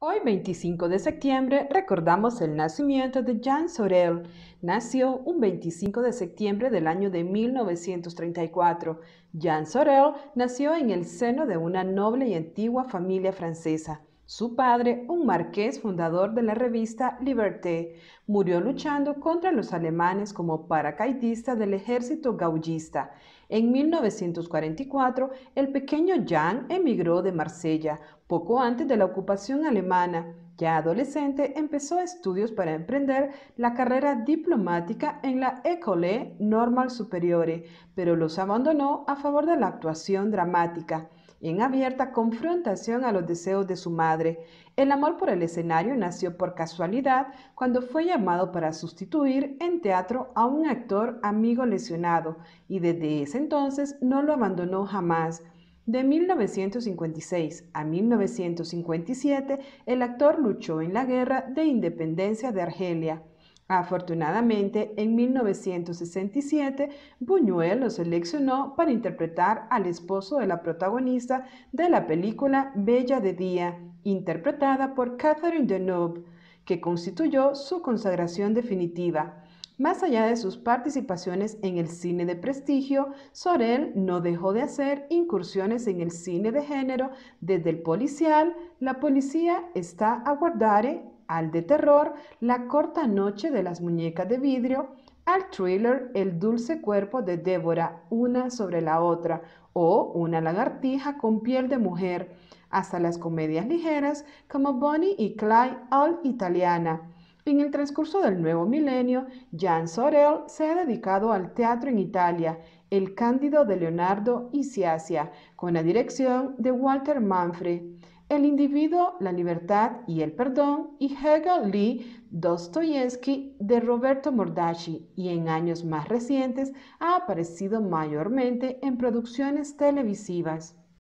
Hoy 25 de septiembre recordamos el nacimiento de Jean Sorel. Nació un 25 de septiembre del año de 1934. Jean Sorel nació en el seno de una noble y antigua familia francesa. Su padre, un marqués fundador de la revista Liberté, murió luchando contra los alemanes como paracaidista del ejército gaullista. En 1944, el pequeño Jan emigró de Marsella, poco antes de la ocupación alemana. Ya adolescente, empezó estudios para emprender la carrera diplomática en la École Normale Supérieure, pero los abandonó a favor de la actuación dramática en abierta confrontación a los deseos de su madre. El amor por el escenario nació por casualidad cuando fue llamado para sustituir en teatro a un actor amigo lesionado y desde ese entonces no lo abandonó jamás. De 1956 a 1957, el actor luchó en la guerra de independencia de Argelia. Afortunadamente, en 1967, Buñuel lo seleccionó para interpretar al esposo de la protagonista de la película Bella de Día, interpretada por Catherine Deneuve, que constituyó su consagración definitiva. Más allá de sus participaciones en el cine de prestigio, Sorel no dejó de hacer incursiones en el cine de género, desde el policial, La policía está a guardare al de terror, La corta noche de las muñecas de vidrio, al thriller El dulce cuerpo de Débora, una sobre la otra, o Una lagartija con piel de mujer, hasta las comedias ligeras como Bonnie y Clyde, All Italiana. En el transcurso del nuevo milenio, Jan Sorel se ha dedicado al teatro en Italia, El Cándido de Leonardo y Isiasia, con la dirección de Walter Manfred. El individuo, la libertad y el perdón, y Hegel Lee Dostoyevsky de Roberto Mordaci, y en años más recientes ha aparecido mayormente en producciones televisivas.